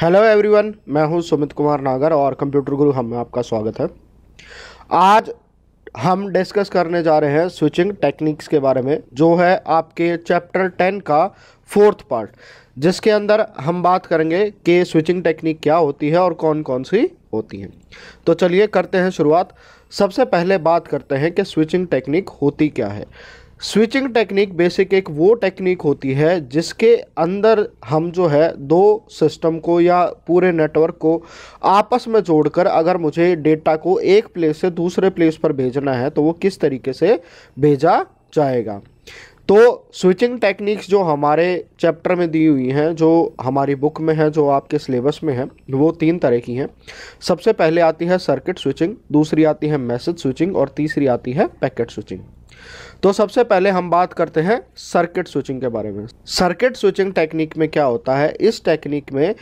hello everyone मैं हूं सुमित कुमार नागर और कंप्यूटर गुरु हम में आपका स्वागत है आज हम डिस्कस करने जा रहे हैं स्विचिंग टेक्निक्स के बारे में जो है आपके चैप्टर टेन का फोर्थ पार्ट जिसके अंदर हम बात करेंगे कि स्विचिंग टेक्निक क्या होती है और कौन कौन सी होती हैं तो चलिए करते हैं शुरुआत सबसे पहले बात करते हैं कि स्विचिंग टेक्निक होती क्या है स्विचिंग टेक्निक बेसिक एक वो टेक्निक होती है जिसके अंदर हम जो है दो सिस्टम को या पूरे नेटवर्क को आपस में जोड़कर अगर मुझे डेटा को एक प्लेस से दूसरे प्लेस पर भेजना है तो वो किस तरीके से भेजा जाएगा तो स्विचिंग टेक्निक्स जो हमारे चैप्टर में दी हुई हैं जो हमारी बुक में है जो आपके सिलेबस में है वो तीन तरह की हैं सबसे पहले आती है सर्किट स्विचिंग दूसरी आती है मैसेज स्विचिंग और तीसरी आती है पैकेट स्विचिंग तो सबसे पहले हम बात करते हैं सर्किट स्विचिंग के बारे में सर्किट स्विचिंग टेक्निक में क्या होता है इस टेक्निक में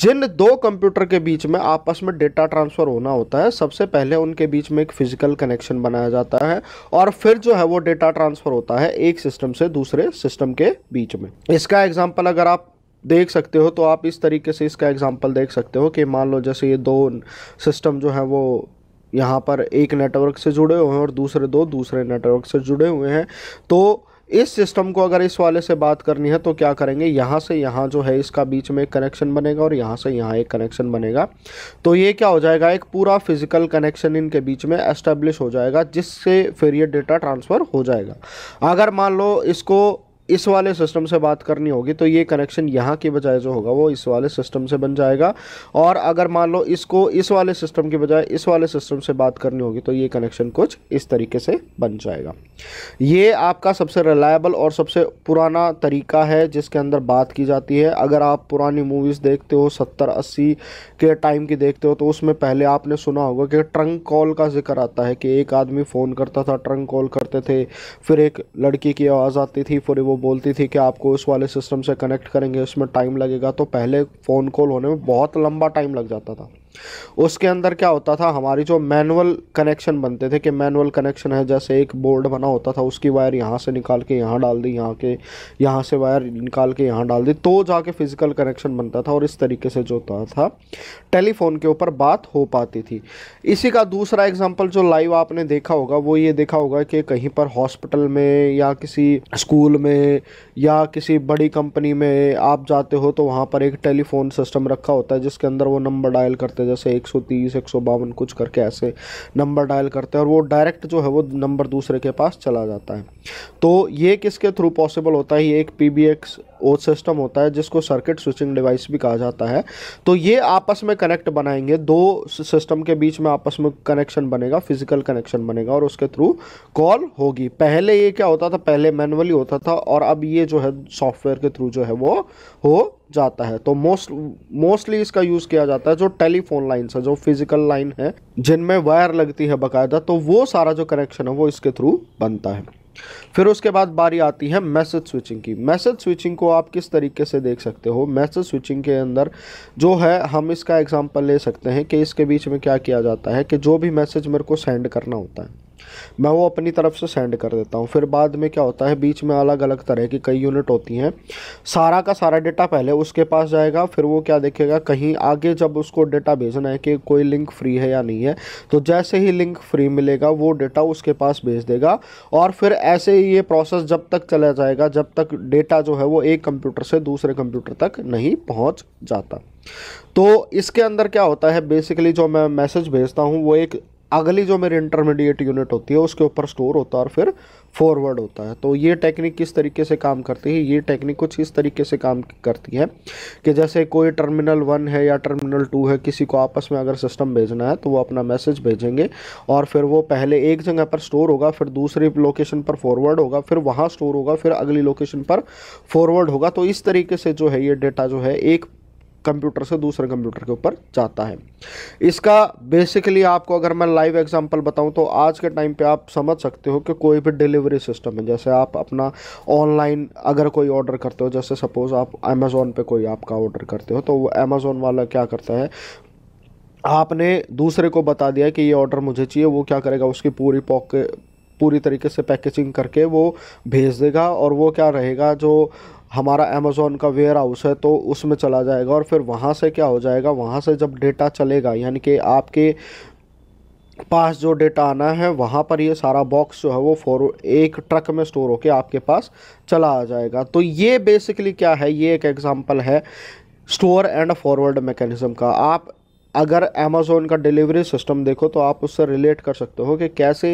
जिन दो कंप्यूटर के बीच में आपस में डेटा ट्रांसफ़र होना होता है सबसे पहले उनके बीच में एक फ़िज़िकल कनेक्शन बनाया जाता है और फिर जो है वो डेटा ट्रांसफ़र होता है एक सिस्टम से दूसरे सिस्टम के बीच में इसका एग्जाम्पल अगर आप देख सकते हो तो आप इस तरीके से इसका एग्जाम्पल देख सकते हो कि मान लो जैसे ये दो सिस्टम जो है वो यहाँ पर एक नेटवर्क से जुड़े हुए हैं और दूसरे दो दूसरे नेटवर्क से जुड़े हुए हैं तो इस सिस्टम को अगर इस वाले से बात करनी है तो क्या करेंगे यहाँ से यहाँ जो है इसका बीच में एक कनेक्शन बनेगा और यहाँ से यहाँ एक कनेक्शन बनेगा तो ये क्या हो जाएगा एक पूरा फिजिकल कनेक्शन इनके बीच में एस्टेब्लिश हो जाएगा जिससे फिर ये डेटा ट्रांसफ़र हो जाएगा अगर मान लो इसको इस वाले सिस्टम से बात करनी होगी तो ये कनेक्शन यहाँ के बजाय जो होगा वो इस वाले सिस्टम से बन जाएगा और अगर मान लो इसको इस वाले सिस्टम के बजाय इस वाले सिस्टम से बात करनी होगी तो ये कनेक्शन कुछ इस तरीके से बन जाएगा ये आपका सबसे रिलायबल और सबसे पुराना तरीका है जिसके अंदर बात की जाती है अगर आप पुरानी मूवीज़ देखते हो सत्तर अस्सी के टाइम की देखते हो तो उसमें पहले आपने सुना होगा कि ट्रंक कॉल का जिक्र आता है कि एक आदमी फ़ोन करता था ट्रंक कॉल करते थे फिर एक लड़की की आवाज़ आती थी फिर वो वो बोलती थी कि आपको उस वाले सिस्टम से कनेक्ट करेंगे उसमें टाइम लगेगा तो पहले फ़ोन कॉल होने में बहुत लंबा टाइम लग जाता था उसके अंदर क्या होता था हमारी जो मैनुअल कनेक्शन बनते थे कि मैनुअल कनेक्शन है जैसे एक बोर्ड बना होता था उसकी वायर यहाँ से निकाल के यहाँ डाल दी यहाँ के यहाँ से वायर निकाल के यहाँ डाल दी तो जाके फिज़िकल कनेक्शन बनता था और इस तरीके से जो होता था टेलीफोन के ऊपर बात हो पाती थी इसी का दूसरा एग्जाम्पल जो लाइव आपने देखा होगा वो ये देखा होगा कि कहीं पर हॉस्पिटल में या किसी स्कूल में या किसी बड़ी कंपनी में आप जाते हो तो वहाँ पर एक टेलीफोन सिस्टम रखा होता है जिसके अंदर वो नंबर डायल करते करते हैं जैसे एक सौ तीस एक सौ बावन कुछ करके ऐसे नंबर डायल करते हैं और वो डायरेक्ट जो है वो नंबर दूसरे के पास चला जाता है तो ये किसके थ्रू पॉसिबल होता है ये एक P B X O system होता है जिसको सर्किट स्विचिंग डिवाइस भी कहा जाता है तो ये आपस में कनेक्ट बनाएंगे दो सिस्टम के बीच में आपस में कनेक्शन बनेगा फिजिकल कनेक्शन बनेगा और उसके थ्रू कॉल होगी पहले ये क्या होता था पहले मैनुअली होता था और अब ये जो है सॉफ्टवेयर के थ्रू जो है वो हो जाता है तो मोस्ट मोस्टली इसका यूज़ किया जाता है जो टेलीफोन लाइन्स है जो फिजिकल लाइन है जिनमें वायर लगती है बाकायदा तो वो सारा जो कनेक्शन है वो इसके थ्रू बनता है फिर उसके बाद बारी आती है मैसेज स्विचिंग की मैसेज स्विचिंग को आप किस तरीके से देख सकते हो मैसेज स्विचिंग के अंदर जो है हम इसका एग्जांपल ले सकते हैं कि इसके बीच में क्या किया जाता है कि जो भी मैसेज मेरे को सेंड करना होता है मैं वो अपनी तरफ से सेंड कर देता हूँ फिर बाद में क्या होता है बीच में अलग अलग तरह की कई यूनिट होती हैं सारा का सारा डेटा पहले उसके पास जाएगा फिर वो क्या देखेगा कहीं आगे जब उसको डेटा भेजना है कि कोई लिंक फ्री है या नहीं है तो जैसे ही लिंक फ्री मिलेगा वो डेटा उसके पास भेज देगा और फिर ऐसे ही ये प्रोसेस जब तक चला जाएगा जब तक डेटा जो है वो एक कंप्यूटर से दूसरे कंप्यूटर तक नहीं पहुँच जाता तो इसके अंदर क्या होता है बेसिकली जो मैं मैसेज भेजता हूँ वो एक अगली जो मेरी इंटरमीडिएट यूनिट होती है उसके ऊपर स्टोर होता है और फिर फॉरवर्ड होता है तो ये टेक्निक किस तरीके से काम करती है ये टेक्निक कुछ इस तरीके से काम करती है कि जैसे कोई टर्मिनल वन है या टर्मिनल टू है किसी को आपस में अगर सिस्टम भेजना है तो वो अपना मैसेज भेजेंगे और फिर वो पहले एक जगह पर स्टोर होगा फिर दूसरी लोकेशन पर फॉरवर्ड होगा फिर वहाँ स्टोर होगा फिर अगली लोकेशन पर फॉरवर्ड होगा तो इस तरीके से जो है ये डेटा जो है एक कंप्यूटर से दूसरे कंप्यूटर के ऊपर जाता है इसका बेसिकली आपको अगर मैं लाइव एग्जांपल बताऊं तो आज के टाइम पे आप समझ सकते हो कि कोई भी डिलीवरी सिस्टम है जैसे आप अपना ऑनलाइन अगर कोई ऑर्डर करते हो जैसे सपोज़ आप अमेज़ोन पे कोई आपका ऑर्डर करते हो तो वो अमेज़ोन वाला क्या करता है आपने दूसरे को बता दिया कि ये ऑर्डर मुझे चाहिए वो क्या करेगा उसकी पूरी पॉके पूरी तरीके से पैकेजिंग करके वो भेज देगा और वो क्या रहेगा जो हमारा अमेज़ोन का वेयर हाउस है तो उसमें चला जाएगा और फिर वहाँ से क्या हो जाएगा वहाँ से जब डेटा चलेगा यानी कि आपके पास जो डेटा आना है वहाँ पर ये सारा बॉक्स जो है वो फोर एक ट्रक में स्टोर होकर आपके पास चला आ जाएगा तो ये बेसिकली क्या है ये एक एग्ज़ाम्पल है स्टोर एंड फॉरवर्ड मैकेनिज़्म का आप अगर अमेज़ोन का डिलीवरी सिस्टम देखो तो आप उससे रिलेट कर सकते हो कि कैसे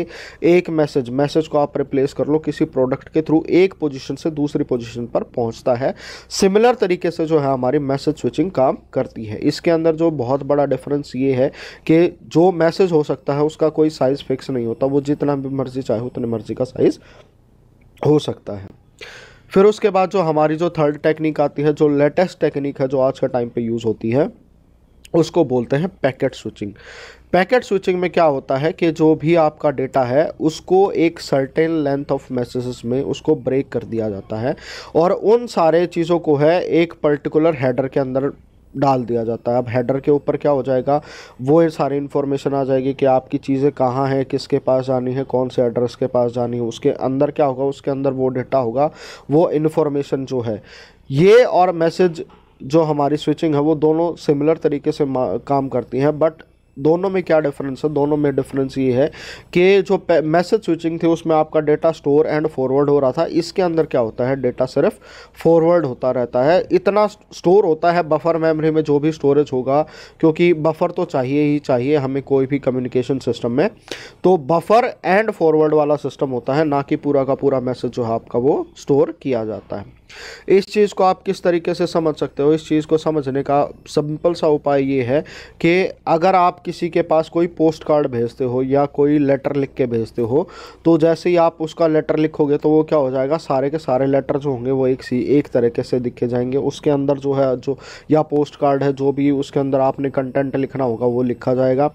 एक मैसेज मैसेज को आप रिप्लेस कर लो किसी प्रोडक्ट के थ्रू एक पोजीशन से दूसरी पोजीशन पर पहुंचता है सिमिलर तरीके से जो है हमारी मैसेज स्विचिंग काम करती है इसके अंदर जो बहुत बड़ा डिफरेंस ये है कि जो मैसेज हो सकता है उसका कोई साइज़ फिक्स नहीं होता वो जितना भी मर्ज़ी चाहे उतनी मर्ज़ी का साइज़ हो सकता है फिर उसके बाद जो हमारी जो थर्ड टेक्निक आती है जो लेटेस्ट टेक्निक है जो आज के टाइम पे यूज़ होती है उसको बोलते हैं पैकेट स्विचिंग पैकेट स्विचिंग में क्या होता है कि जो भी आपका डेटा है उसको एक सर्टेन लेंथ ऑफ मैसेजेस में उसको ब्रेक कर दिया जाता है और उन सारे चीज़ों को है एक पर्टिकुलर हेडर के अंदर डाल दिया जाता है अब हेडर के ऊपर क्या हो जाएगा वो ये सारी इन्फॉर्मेशन आ जाएगी कि आपकी चीज़ें कहाँ हैं किसके पास जानी है कौन से एड्रेस के पास जानी है उसके अंदर क्या होगा उसके अंदर वो डेटा होगा वो इन्फॉर्मेशन जो है ये और मैसेज जो हमारी स्विचिंग है वो दोनों सिमिलर तरीके से काम करती हैं बट दोनों में क्या डिफरेंस है दोनों में डिफरेंस ये है कि जो मैसेज स्विचिंग थी उसमें आपका डेटा स्टोर एंड फॉरवर्ड हो रहा था इसके अंदर क्या होता है डेटा सिर्फ फॉरवर्ड होता रहता है इतना स्टोर होता है बफर मेमोरी में जो भी स्टोरेज होगा क्योंकि बफर तो चाहिए ही चाहिए हमें कोई भी कम्युनिकेशन सिस्टम में तो बफर एंड फॉरवर्ड वाला सिस्टम होता है ना कि पूरा का पूरा मैसेज जो है आपका वो स्टोर किया जाता है इस चीज़ को आप किस तरीके से समझ सकते हो इस चीज़ को समझने का सिंपल सा उपाय ये है कि अगर आप किसी के पास कोई पोस्ट कार्ड भेजते हो या कोई लेटर लिख के भेजते हो तो जैसे ही आप उसका लेटर लिखोगे तो वो क्या हो जाएगा सारे के सारे लेटर जो होंगे वो एक सी एक तरीके से दिखे जाएंगे उसके अंदर जो है जो या पोस्ट कार्ड है जो भी उसके अंदर आपने कंटेंट लिखना होगा वो लिखा जाएगा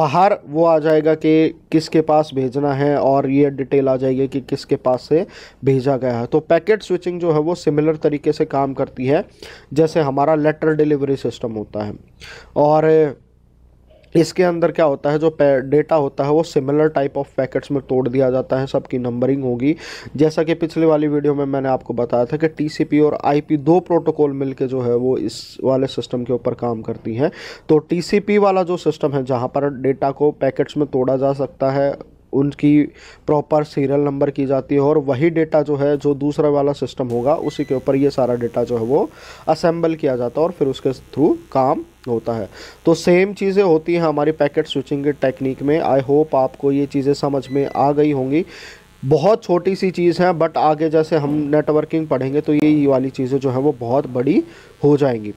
बाहर वो आ जाएगा कि किसके पास भेजना है और ये डिटेल आ जाएगी कि किसके पास से भेजा गया है तो पैकेट स्विचिंग जो है वो सिमिलर तरीके से काम करती है जैसे हमारा लेटर डिलीवरी सिस्टम होता है और इसके अंदर क्या होता है जो डेटा होता है वो सिमिलर टाइप ऑफ पैकेट्स में तोड़ दिया जाता है सबकी नंबरिंग होगी जैसा कि पिछले वाली वीडियो में मैंने आपको बताया था कि टीसीपी और आईपी दो प्रोटोकॉल मिलके जो है वो इस वाले सिस्टम के ऊपर काम करती हैं तो टीसीपी वाला जो सिस्टम है जहाँ पर डेटा को पैकेट्स में तोड़ा जा सकता है उनकी प्रॉपर सीरियल नंबर की जाती है और वही डेटा जो है जो दूसरा वाला सिस्टम होगा उसी के ऊपर ये सारा डेटा जो है वो असेंबल किया जाता है और फिर उसके थ्रू काम होता है तो सेम चीज़ें होती हैं हमारी पैकेट स्विचिंग टेक्निक में आई होप आपको ये चीज़ें समझ में आ गई होंगी बहुत छोटी सी चीज़ है बट आगे जैसे हम नेटवर्किंग पढ़ेंगे तो ये वाली चीज़ें जो हैं वो बहुत बड़ी हो जाएंगी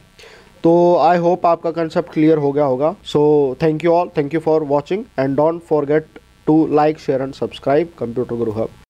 तो आई होप आपका कंसेप्ट क्लियर हो गया होगा so thank you all thank you for watching and don't forget to like share and subscribe Computer Guru hub